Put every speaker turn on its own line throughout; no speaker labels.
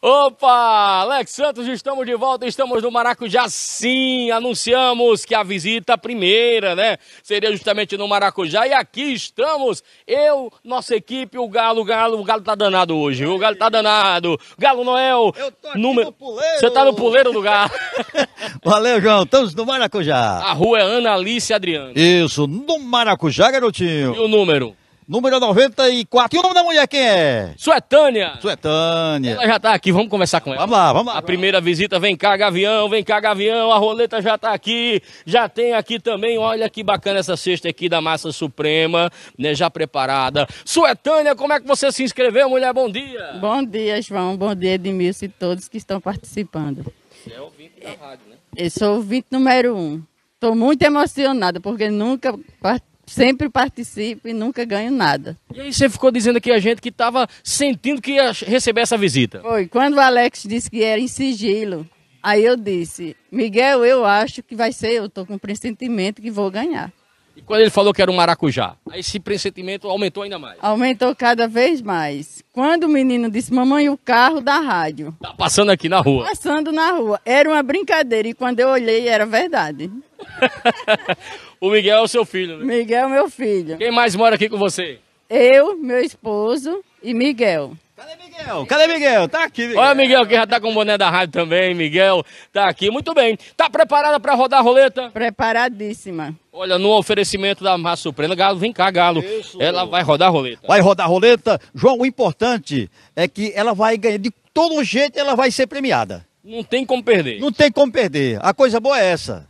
Opa! Alex Santos, estamos de volta, estamos no Maracujá. Sim, anunciamos que a visita primeira, né? Seria justamente no Maracujá. E aqui estamos, eu, nossa equipe, o Galo, o Galo, o Galo tá danado hoje, o Galo tá danado. Galo Noel, eu tô aqui no puleiro. Você tá no puleiro do Galo.
Valeu, João, estamos no Maracujá. A rua é Ana Alice Adriano. Isso, no Maracujá, garotinho. E o número? número 94. E o nome da mulher quem é? Suetânia. É Suetânia. É ela já tá aqui, vamos conversar com ela. Vamos lá, vamos lá.
A primeira visita, vem cá, Gavião, vem cá, Gavião, a roleta já tá aqui. Já tem aqui também, olha que bacana essa cesta aqui da Massa Suprema, né, já preparada. Suetânia, é como é que você se inscreveu, mulher?
Bom dia. Bom dia, João. Bom dia, Edmilson e todos que estão participando. Você é ouvinte da rádio, né? Eu sou ouvinte número um. Estou muito emocionada, porque nunca part sempre participo e nunca ganho
nada. E aí você ficou dizendo aqui a gente que estava sentindo que ia receber essa visita. Foi,
quando o Alex disse que era em sigilo, aí eu disse, Miguel, eu acho que vai ser, eu estou com um pressentimento que vou ganhar.
E quando ele falou que era um maracujá, aí esse pressentimento aumentou ainda mais?
Aumentou cada vez mais. Quando o menino disse, mamãe, o carro da rádio. Tá passando aqui na rua. Passando na rua. Era uma brincadeira e quando eu olhei era verdade.
O Miguel é o seu filho, né?
Miguel é meu filho.
Quem mais mora aqui com você?
Eu, meu esposo e Miguel. Cadê
Miguel? Cadê Miguel? Tá aqui, Miguel. Olha, Miguel, que já tá com o boné da rádio também. Miguel tá aqui. Muito bem. Tá preparada para rodar a roleta? Preparadíssima. Olha, no oferecimento da Massa Suprema. Galo, vem cá, Galo. Isso. Ela vai rodar a roleta.
Vai rodar a roleta. João, o importante é que ela vai ganhar. De todo jeito, ela vai ser premiada. Não tem como perder. Não tem como perder. A coisa boa é essa.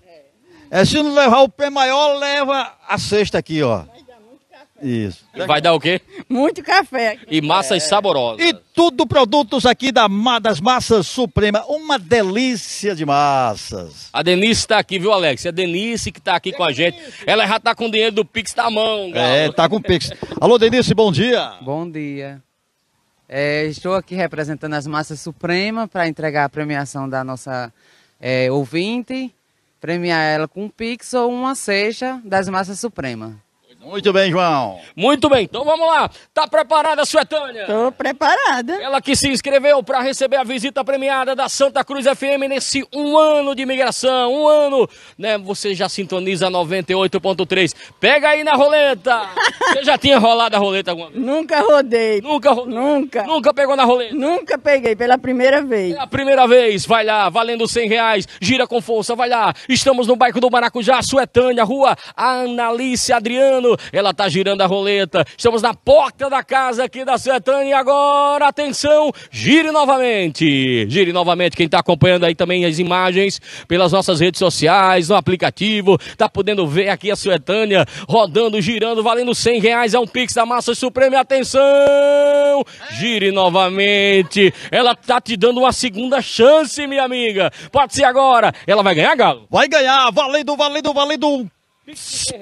É, se não levar o pé maior, leva a cesta aqui, ó. Vai dar muito café. Isso.
vai dar o quê? Muito café.
E massas é. saborosas. E tudo produtos aqui da, das Massas Suprema. Uma delícia de massas. A Denise está aqui, viu,
Alex? É a Denise que está aqui Denise. com a gente. Ela já está com o dinheiro do Pix na mão,
galera. É, tá com o Pix. Alô, Denise, bom dia. Bom dia. É, estou aqui representando as Massas Suprema para entregar a premiação da nossa é, ouvinte premiar ela com um pix ou uma cesta das massas supremas. Muito bem, João. Muito
bem, então vamos lá. Tá preparada, Suetânia? Tô preparada. Ela que se inscreveu para receber a visita premiada da Santa Cruz FM nesse um ano de imigração, um ano, né? Você já sintoniza 98.3. Pega aí na roleta. Você já tinha rolado a roleta alguma vez? Nunca rodei. Nunca rodei. Nunca. Nunca pegou na roleta? Nunca peguei, pela primeira vez. Pela a primeira vez, vai lá, valendo 100 reais, gira com força, vai lá. Estamos no bairro do Maracujá, Suetânia, rua Analícia Adriano ela tá girando a roleta. Estamos na porta da casa aqui da Suetânia agora, atenção, gire novamente. Gire novamente. Quem tá acompanhando aí também as imagens pelas nossas redes sociais, no aplicativo, tá podendo ver aqui a Suetânia rodando, girando, valendo 100 reais. É um pix da Massa Suprema. Atenção, gire novamente. Ela tá te dando uma segunda chance, minha amiga. Pode ser agora. Ela vai ganhar, Galo? Vai ganhar.
Valendo, valendo, valendo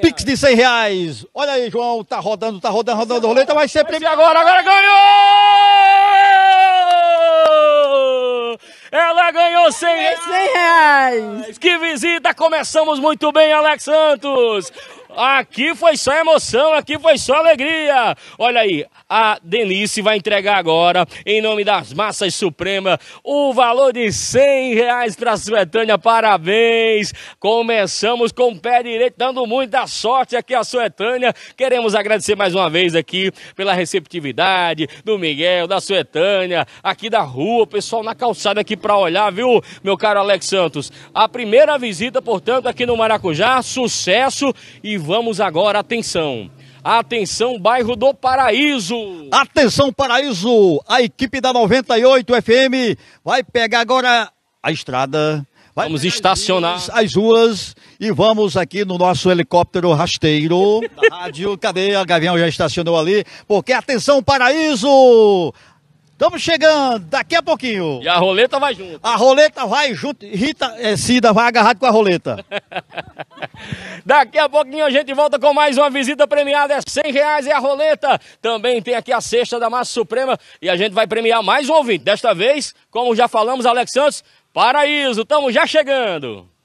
Pix de 100 reais. Olha aí, João, tá rodando, tá rodando, rodando roleta, vai ser prêmio agora, agora
ganhou! Ela ganhou 100 reais. 100 reais. Que visita, começamos muito bem, Alex Santos. Aqui foi só emoção, aqui foi só alegria. Olha aí, a Denise vai entregar agora, em nome das Massas Suprema, o valor de 100 reais para a Suetânia. Parabéns! Começamos com o pé direito, dando muita sorte aqui a Suetânia. Queremos agradecer mais uma vez aqui pela receptividade do Miguel, da Suetânia, aqui da rua, o pessoal na calçada aqui para olhar, viu, meu caro Alex Santos? A primeira visita, portanto, aqui no Maracujá, sucesso e vamos agora, atenção. Atenção, bairro
do Paraíso. Atenção, Paraíso. A equipe da 98 FM vai pegar agora a estrada. Vai vamos estacionar as ruas, as ruas e vamos aqui no nosso helicóptero rasteiro da rádio. Cadê? A Gavião já estacionou ali. Porque atenção, Paraíso! Estamos chegando daqui a pouquinho. E a roleta vai junto. A roleta vai junto. Rita é, Cida vai agarrado com a roleta.
daqui a pouquinho a gente volta com mais uma visita premiada. É 100 reais é a roleta. Também tem aqui a cesta da Massa Suprema. E a gente vai premiar mais um ouvinte. Desta vez, como já falamos, Alex Santos, Paraíso. Estamos já chegando.